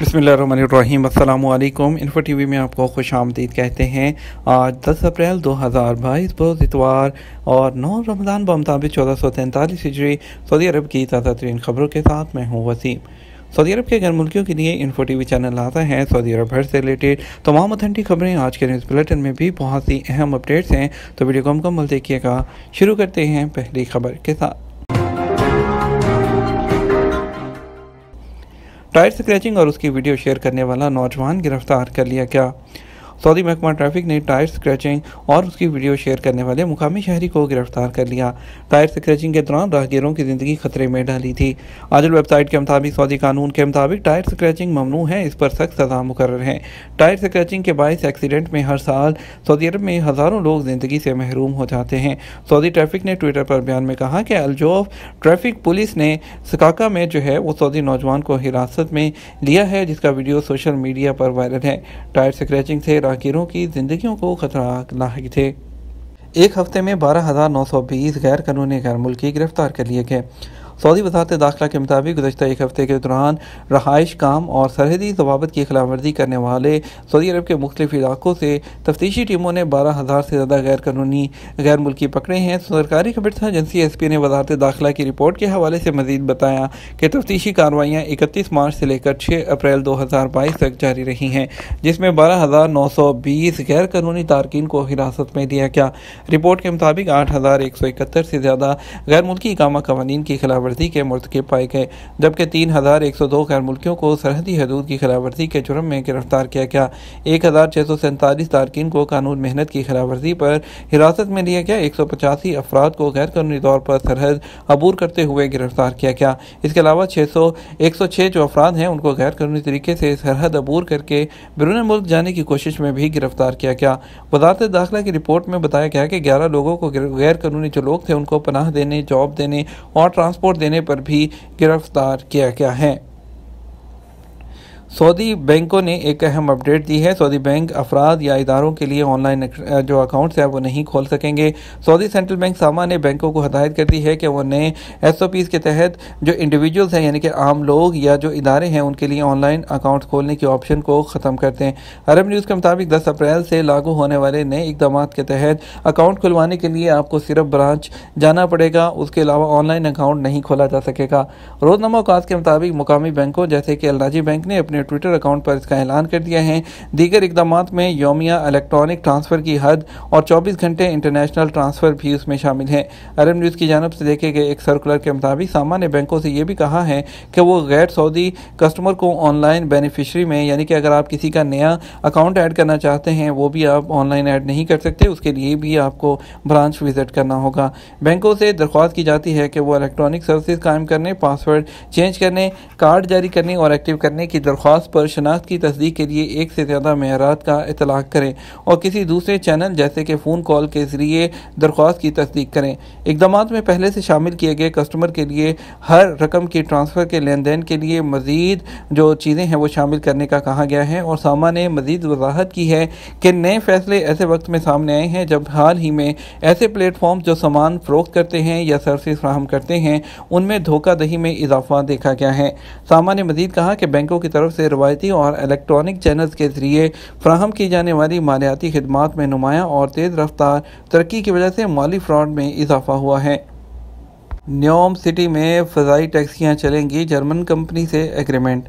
बसमीम अल्लाम info T V में आपको खुश आमदीद कहते हैं आज दस अप्रैल दो हज़ार बाईस बुध इतवार और नौ रमज़ान बमताबिक चौदह सौ तैंतालीस हिजरी सऊदी अरब की ताज़ा तरीन खबरों के साथ मैं हूँ वसीम सऊदी अरब के गैर मुल्कियों के लिए इन्फो टी वी चैनल आता है सऊदी अरब भर से रिलेटेड तमाम अथेंटिक खबरें आज के न्यूज़ बुलेटिन में भी बहुत सी अहम अपडेट्स हैं तो वीडियो को मुकम्मल देखिएगा शुरू करते हैं पहली खबर के साथ टायर स्क्रैचिंग और उसकी वीडियो शेयर करने वाला नौजवान गिरफ्तार कर लिया गया सऊदी महकमा ट्रैफिक ने टायर स्क्रैचिंग और उसकी वीडियो शेयर करने वाले मुकामी शहरी को गिरफ्तार कर लिया टायर स्क्रैचिंग के दौरान राहगीरों की जिंदगी खतरे में डाली थी आज वेबसाइट के मुताबिक सऊदी कानून के मुताबिक टायर स्क्रैचिंग ममनू है इस पर सख्त सजा मुकर है टायर स्क्रैचिंग के बायस एक्सीडेंट में हर साल सऊदी अरब में हज़ारों लोग ज़िंदगी से महरूम हो जाते हैं सऊदी ट्रैफिक ने ट्विटर पर बयान में कहा कि अलजोफ ट्रैफिक पुलिस ने सकाका में जो है वो सऊदी नौजवान को हिरासत में लिया है जिसका वीडियो सोशल मीडिया पर वायरल है टायर स्क्रैचिंग से राहगीरों की जिंदगियों को खतरा लाक थे एक हफ्ते में बारह हज़ार नौ सौ बीस गैर कानूनी गैर मुल्की गिरफ्तार कर लिए गए सऊदी वजारत दाखिला के मुताबिक गुजशत एक हफ्ते के दौरान रहाइश काम और सरहदी जवाबत की खिलाफवर्जी करने वाले सऊदी अरब के मुख्तफ इलाकों से तफ्तीशी टीमों ने बारह हज़ार से ज़्यादा गैर कानूनी गैर मुल्की पकड़े हैं सरकारी खबरसा एजेंसी एस पी ने वजारत दाखिला की रिपोर्ट के हवाले से मजीद बताया कि तफ्तीशी कार्रवाइयाँ इकतीस मार्च से लेकर छः अप्रैल दो हज़ार बाईस तक जारी रही हैं जिसमें बारह हज़ार नौ सौ बीस गैर कानूनी तारकिन को हिरासत में दिया गया रिपोर्ट के मुताबिक आठ हज़ार एक सौ इकहत्तर से ज़्यादा गैर मुल्की इकामा कवानीन की खिलाफ खिलाफवर्जी के मरतकब पाए गए जबकि तीन हज़ार एक सौ दो गैर मुल्कियों को सरहदी हदूद की खिलाफवर्जी के जुर्म में गिरफ्तार किया गया एक हज़ार छः सौ सैंतालीस तारकिन को कानून मेहनत की खिलाफवर्जी पर हिरासत में लिया गया एक सौ पचासी अफराद को गैर कानूनी तौर पर सरहद अबूर करते हुए गिरफ्तार किया गया इसके अलावा छः सौ एक सौ छः जो अफराद हैं उनको गैर कानूनी तरीके से सरहद अबूर करके बिरून मुल्क जाने की कोशिश में भी गिरफ्तार किया गया वजारत दाखिला की रिपोर्ट में बताया गया कि ग्यारह लोगों को गैर कानूनी जो लोग थे उनको पनाह देने जॉब देने और ट्रांसपोर्ट देने पर भी गिरफ्तार किया गया है सऊदी बैंकों ने एक अहम अपडेट दी है सऊदी बैंक अफराद या इदारों के लिए ऑनलाइन जो अकाउंट्स हैं वो नहीं खोल सकेंगे सऊदी सेंट्रल बैंक सामा ने बैंकों को हदायत कर दी है कि वो नए एस के तहत जो इंडिविजुअल्स हैं यानी कि आम लोग या जो इदारे हैं उनके लिए ऑनलाइन अकाउंट खोलने के ऑप्शन को ख़त्म कर दें अरब न्यूज़ के मुताबिक दस अप्रैल से लागू होने वाले नए इकदाम के तहत अकाउंट खुलवाने के लिए आपको सिर्फ ब्रांच जाना पड़ेगा उसके अलावा ऑनलाइन अकाउंट नहीं खोला जा सकेगा रोजनामा अवकाश के मुताबिक मुकामी बैंकों जैसे कि अलराजी बैंक ने अपने अपने ट्विटर अकाउंट पर इसका ऐलान कर दिया है दीगर इकदाम में योमिया इलेक्ट्रॉनिक ट्रांसफ़र की हद और चौबीस घंटे इंटरनेशनल ट्रांसफ़र भी उसमें शामिल है अरब न्यूज़ की जानब से देखे गए एक सर्कुलर के मुताबिक सामान्य बैंकों से यह भी कहा है कि वो गैर सऊदी कस्टमर को ऑनलाइन बेनिफिशरी में यानी कि अगर आप किसी का नया अकाउंट ऐड करना चाहते हैं वो भी आप ऑनलाइन ऐड नहीं कर सकते उसके लिए भी आपको ब्रांच विज़िट करना होगा बैंकों से दरख्वास्त की जाती है कि वो इलेक्ट्रॉनिक सर्विस कायम करने पासवर्ड चेंज करने कार्ड जारी करने और एक्टिव करने की दरख्वास्त ख़ास पर शनाख्त की तस्दीक के लिए एक से ज़्यादा महरात का इतलाक़ करें और किसी दूसरे चैनल जैसे कि फ़ोन कॉल के ज़रिए दरख्वास्त की तस्दीक करें इकदाम में पहले से शामिल किए गए कस्टमर के लिए हर रकम के ट्रांसफ़र के लेन देन के लिए मज़ीद जो चीज़ें हैं वो शामिल करने का कहा गया है और सामा ने मज़ीद वजाहत की है कि नए फैसले ऐसे वक्त में सामने आए हैं जब हाल ही में ऐसे प्लेटफॉर्म जो सामान फ़रोख्त करते हैं या सर्विस फ्राहम करते हैं उनमें धोखादही में इजाफा देखा गया है सामा ने मज़ीद कहा कि बैंकों की तरफ से रवायती और इलेक्ट्रॉनिक चैनल के जरिए फ्राहम की जाने वाली मालियाती खदमात में नुमाया और तेज़ रफ्तार तरक्की की वजह से माली फ्रॉड में इजाफा हुआ है न्योम सिटी में फ़जाई टैक्सियाँ चलेंगी जर्मन कंपनी से एग्रीमेंट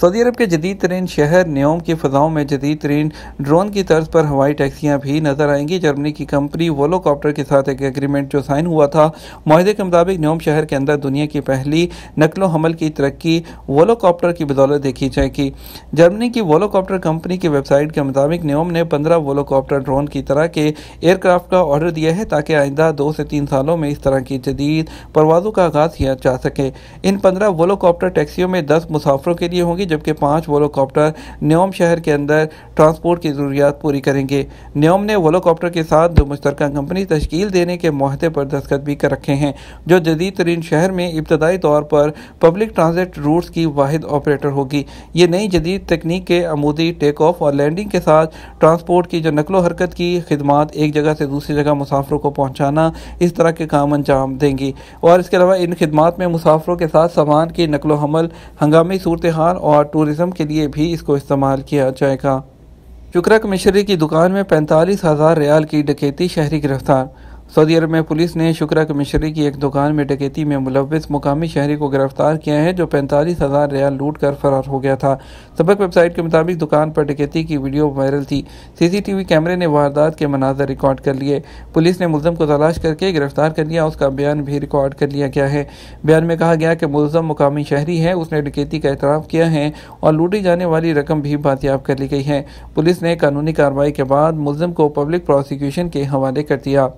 सऊदी अरब के जदीद तरीन शहर न्योम की फ़जाओं में जदीद तरीन ड्रोन की तर्ज पर हवाई टैक्सियाँ भी नजर आएंगी जर्मनी की कंपनी वोलोकॉप्टर के साथ एक एग्रीमेंट जो साइन हुआ था माहे के मुताबिक न्योम शहर के अंदर दुनिया की पहली नकलो हमल की तरक्की वोलोकॉप्टर की बदौलत देखी जाएगी जर्मनी की वोलोकॉप्टर कंपनी की वेबसाइट के मुताबिक न्योम ने पंद्रह वोलोकॉप्टर ड्रोन की तरह के एयरक्राफ्ट का ऑर्डर दिया है ताकि आइंदा दो से तीन सालों में इस तरह की जदीद परवाजों का आगाज़ किया जा सके इन पंद्रह वोलोकॉप्टर टैक्सियों में दस मुसाफरों के लिए होंगी जबकि पाँच वोलोकॉप्टर न्योम शहर के अंदर ट्रांसपोर्ट की ज़रूरियात पूरी करेंगे न्योम ने वोलोकॉप्टर के साथ दो मुश्तर कंपनी तश्कील देने के माहदे पर दस्खत भी कर रखे हैं जो जदीद तरीन शहर में इब्तदाई तौर पर पब्लिक ट्रांजिट रूट्स की वाद ऑपरेटर होगी ये नई जदीद तकनीक के अमूदी टेक ऑफ और लैंडिंग के साथ ट्रांसपोर्ट की जो नकलो हरकत की खदमात एक जगह से दूसरी जगह मुसाफरों को पहुँचाना इस तरह के काम अंजाम देंगी और इसके अलावा इन खदमात में मुसाफरों के साथ सामान की नकलो हमल हंगामी सूरत हाल और और टूरिज्म के लिए भी इसको इस्तेमाल किया जाएगा शुक्रक मिश्री की दुकान में पैंतालीस हज़ार रियाल की डकैती शहरी गिरफ्तार सऊदी अरब में पुलिस ने शुक्रा के मिश्री की एक दुकान में डकैती में मुलविस मुकामी शहरी को गिरफ्तार किया है जो पैंतालीस हज़ार रियाल लूट कर फरार हो गया था सबक वेबसाइट के मुताबिक दुकान पर डकैती की वीडियो वायरल थी सीसीटीवी कैमरे ने वारदात के मनाजर रिकॉर्ड कर लिए पुलिस ने मुलम को तलाश करके गिरफ्तार कर लिया उसका बयान भी रिकॉर्ड कर लिया गया है बयान में कहा गया कि मुलम मुकामी शहरी है उसने डकैती का एतराफ़ किया है और लूटी जाने वाली रकम भी बातियाब कर ली गई है पुलिस ने कानूनी कार्रवाई के बाद मुलम को पब्लिक प्रोसिक्यूशन के हवाले कर दिया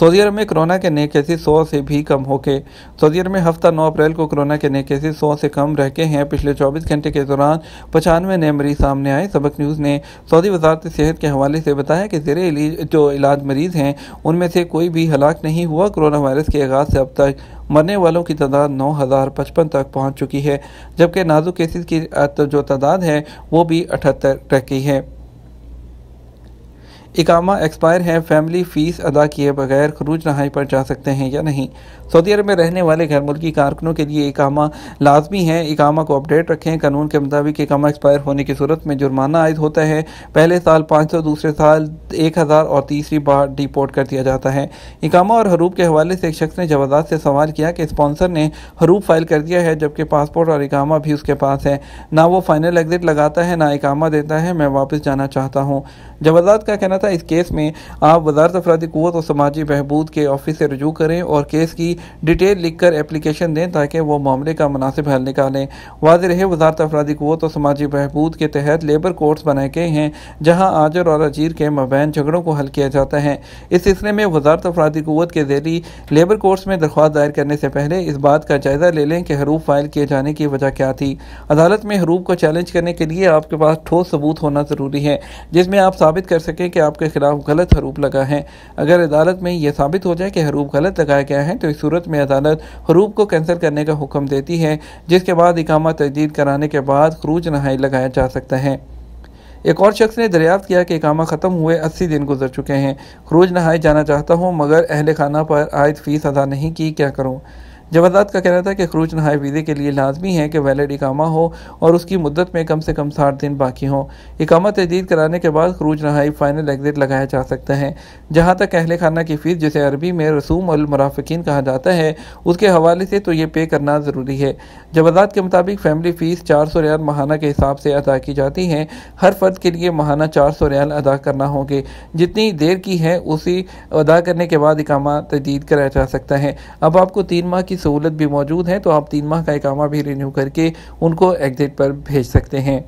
सऊदी अरब में कोरोना के नए केसेस सौ से भी कम हो गए सऊदी अरब में हफ्ता नौ अप्रैल को कोरोना के नए केसेस सौ से कम रह गए हैं पिछले चौबीस घंटे के दौरान पचानवे नए मरीज सामने आए सबक न्यूज़ ने सऊदी वजारत सेहत के हवाले से बताया कि जेरे जो इलाज मरीज हैं उनमें से कोई भी हलाक नहीं हुआ कोरोना वायरस के आगाज से अब तक मरने वालों की तादाद नौ हज़ार पचपन तक पहुँच चुकी है जबकि नाजुक केसेज की जो तादाद है वो भी अठहत्तर रह गई है इकामा एक्सपायर है फैमिली फ़ीस अदा किए बगैर खरूज नहाई पर जा सकते हैं या नहीं सऊदी अरब में रहने वाले गैर मुल्की कारकुनों के लिए इकामा लाजमी है इकामा को अपडेट रखें कानून के मुताबिक इकामा एक्सपायर होने की सूरत में जुर्माना आयद होता है पहले साल पाँच सौ दूसरे साल एक हज़ार और तीसरी बार डिपोर्ट कर दिया जाता है इकामा और हरूप के हवाले से एक शख्स ने जवाजात से सवाल किया कि स्पॉन्सर ने हरूप फाइल कर दिया है जबकि पासपोर्ट और इकामा भी उसके पास है ना वो फाइनल एग्जिट लगाता है ना इकामा देता है मैं वापस जाना चाहता हूँ जवाजात का कहना था अलबत् इस केस में आप वजारत अफराधी क़वत और समाजी बहबूद के ऑफिस से रजू करें और केस की डिटेल लिख कर एप्लीकेशन दें ताकि वह मामले का मुनासिब हल निकालें वाज रहे वजारत अफराधी क़वत और समाजी बहबूद के तहत लेबर कोर्ट्स बनाए गए हैं जहाँ आजर और अजीर के मबैन झगड़ों को हल किया जाता है इस सिलसिले में वजारत अफराधी क़वत के जरिए लेबर कोर्ट्स में दरख्वास्त दायर करने से पहले इस बात का जायज़ा ले लें कि हरूफ फाइल किए जाने की वजह क्या थी अदालत में हरूफ को चैलेंज करने के लिए आपके पास ठोस सबूत होना ज़रूरी है जिसमें आप साबित कर सकें कि आप आपके खिलाफ गलत हरूप लगा है अगर अदालत में यह साबित हो जाए कि हरूप गलत लगाया गया है तो इस सूरत में अदालत हरूप को कैंसिल करने का हुक्म देती है जिसके बाद इकामा तजदीद कराने के बाद खरूज नहाई लगाया जा सकता है एक और शख्स ने दरियात किया कि इकामा ख़त्म हुए 80 दिन गुजर चुके हैं खरूज नहाए जाना चाहता हूँ मगर अहल खाना पर आयद फ़ीस अदा नहीं की क्या करूँ जवादात का कहना था कि खरूज नहाय वीज़े के लिए लाजमी है कि वैलड इकामा हो और उसकी मुद्दत में कम से कम साठ दिन बाकी हों इकामा तजदीद कराने के बाद खरूज नहाई फ़ाइनल एग्ज़िट लगाया जा सकता है जहाँ तक अहल खाना की फ़ीस जिसे अरबी में रसूम अलमराफिकीन कहा जाता है उसके हवाले से तो ये पे करना ज़रूरी है जवादात के मुताबिक फैमिली फ़ीस चार सौ रियाल माहाना के हिसाब से अदा की जाती है हर फर्द के लिए माहाना चार सौ रियाल अदा करना होंगे जितनी देर की है उसी अदा करने के बाद इकामा तजदीद कराया जा सकता है अब आपको तीन माह की की सहूलत भी मौजूद है तो आप तीन माह का इकामा भी रिन्यू करके उनको एग्जिट पर भेज सकते हैं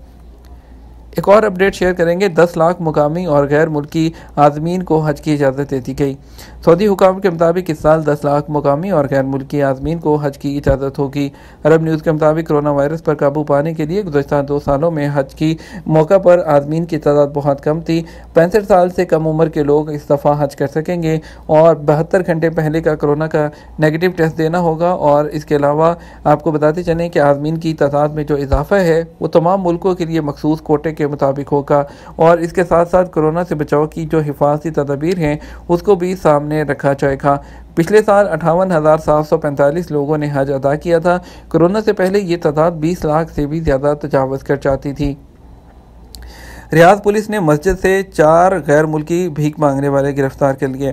एक और अपडेट शेयर करेंगे दस लाख मुकामी और गैर मुल्की आजमीन को हज की इजाज़त दे दी गई सऊदी हुकाम के मुताबिक इस साल दस लाख मुकामी और गैर मुल्की आजमीन को हज की इजाज़त होगी अरब न्यूज़ के मुताबिक कोरोना वायरस पर काबू पाने के लिए गुजशत दो सालों में हज की मौका पर आजमीन की तादाद बहुत कम थी पैंसठ साल से कम उम्र के लोग इस दफ़ा हज कर सकेंगे और बहत्तर घंटे पहले का कोरोना का नेगेटिव टेस्ट देना होगा और इसके अलावा आपको बताते चलें कि आजमीन की तादाद में जो इजाफा है वो तमाम मुल्कों के लिए मखसूस कोटे के मुताबिक होगा और इसके साथ साथ कोरोना से बचाव की जो हिफाजती तदाबीर हैं उसको भी सामने रखा जाएगा पिछले साल अठावन हज़ार सात सौ पैंतालीस लोगों ने हज अदा किया था कोरोना से पहले ये तादाद बीस लाख से भी ज़्यादा तजावज़ कर जाती थी रियाज पुलिस ने मस्जिद से चार गैर मुल्की भीख मांगने वाले गिरफ्तार कर लिए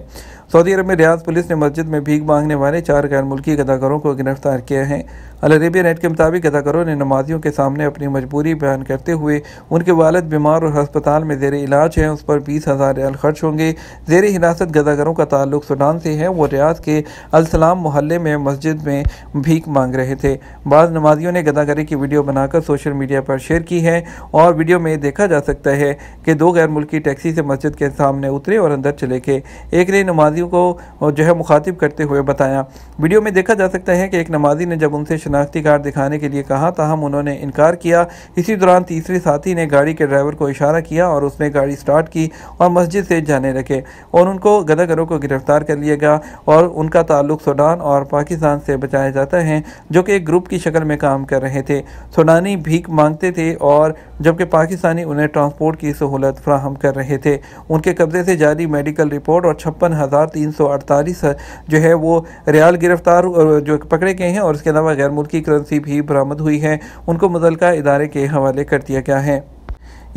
सऊदी अरब में रियाज पुलिस ने मस्जिद में भीख मांगने वाले चार गैर मुल्की अदाकारों को गिरफ्तार किया है अलरबिया नेट के मुताबिक अदाकारों ने नमाजियों के सामने अपनी मजबूरी बयान करते हुए उनके वालद बीमार और हस्पताल में जेर इलाज हैं उस पर बीस हज़ार रियाल खर्च होंगे जेर हिरासत गदागरों का ताल्लुक सूडान से है वो रियाज के अलसलाम मोहल्ले में मस्जिद में भीख मांग रहे थे बाद नमाजियों ने गदागरी की वीडियो बनाकर सोशल मीडिया पर शेयर की है और वीडियो में देखा जा सकता है कि दो गैर मुल्की टैक्सी से मस्जिद के सामने उतरे और अंदर चले गए एक ने नमाजियों को जो है मुखातिब करते हुए बताया वीडियो में देखा जा सकता है कि एक नमाजी ने जब उनसे शनाख्ती कार्ड दिखाने के लिए कहा ताहम उन्होंने इनकार किया इसी दौरान तीसरे साथी ने गाड़ी के ड्राइवर को इशारा किया और उसने गाड़ी स्टार्ट की और मस्जिद से जाने लगे और उनको गदागरों को गिरफ्तार कर लिया गया और उनका ताल्लुक सूडान और पाकिस्तान से बचाया जाता है जो कि एक ग्रुप की शक्ल में काम कर रहे थे सूडानी भीख मांगते थे और जबकि पाकिस्तानी उन्हें ट्रांसपोर्ट की सहूलत फ्राहम कर रहे थे उनके कब्जे से जारी मेडिकल रिपोर्ट और छप्पन हज़ार तीन सौ अड़तालीस जो है वो रियाल गिरफ्तार जो पकड़े गए हैं और इसके अलावा गैर मुल्क की करेंसी भी बरामद हुई है उनको मुतल इदारे के हवाले कर दिया गया है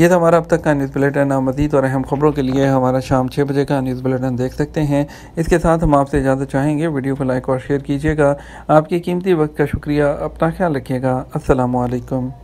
ये था हमारा अब तक का न्यूज़ बुलेटिन आप मजीद और अहम खबरों के लिए हमारा शाम छः बजे का न्यूज़ बुलेटिन देख सकते हैं इसके साथ हम आपसे इजाज़त चाहेंगे वीडियो को लाइक और शेयर कीजिएगा आपके कीमती वक्त का शुक्रिया अपना ख्याल रखिएगा असलकम